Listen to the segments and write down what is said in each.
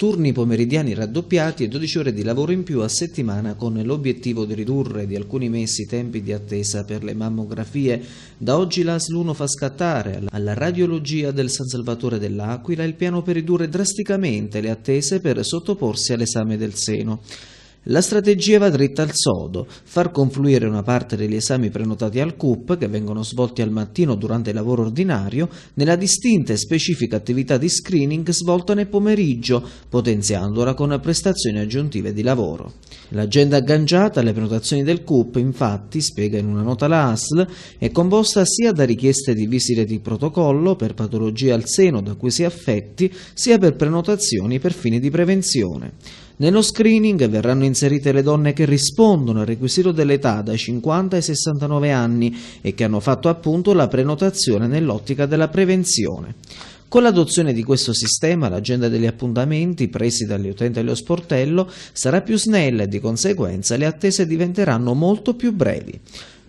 turni pomeridiani raddoppiati e 12 ore di lavoro in più a settimana con l'obiettivo di ridurre di alcuni mesi i tempi di attesa per le mammografie. Da oggi l'ASL 1 fa scattare alla radiologia del San Salvatore dell'Aquila il piano per ridurre drasticamente le attese per sottoporsi all'esame del seno. La strategia va dritta al sodo, far confluire una parte degli esami prenotati al CUP, che vengono svolti al mattino durante il lavoro ordinario, nella distinta e specifica attività di screening svolta nel pomeriggio, potenziandola con prestazioni aggiuntive di lavoro. L'agenda agganciata alle prenotazioni del CUP, infatti, spiega in una nota la ASL, è composta sia da richieste di visite di protocollo per patologie al seno da cui si è affetti, sia per prenotazioni per fini di prevenzione. Nello screening verranno inserite le donne che rispondono al requisito dell'età dai 50 ai 69 anni e che hanno fatto appunto la prenotazione nell'ottica della prevenzione. Con l'adozione di questo sistema l'agenda degli appuntamenti presi dagli utenti allo sportello sarà più snella e di conseguenza le attese diventeranno molto più brevi.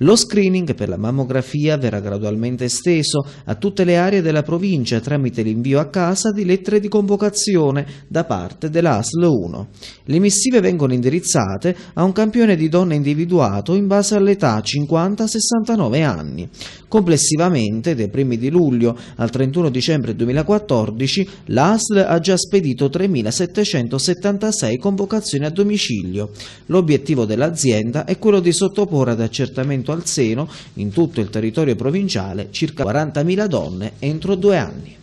Lo screening per la mammografia verrà gradualmente esteso a tutte le aree della provincia tramite l'invio a casa di lettere di convocazione da parte dell'ASL 1. Le missive vengono indirizzate a un campione di donne individuato in base all'età 50-69 anni. Complessivamente, dai primi di luglio al 31 dicembre 2014, l'ASL ha già spedito 3.776 convocazioni a domicilio. L'obiettivo dell'azienda è quello di sottoporre ad accertamento al seno in tutto il territorio provinciale circa 40.000 donne entro due anni.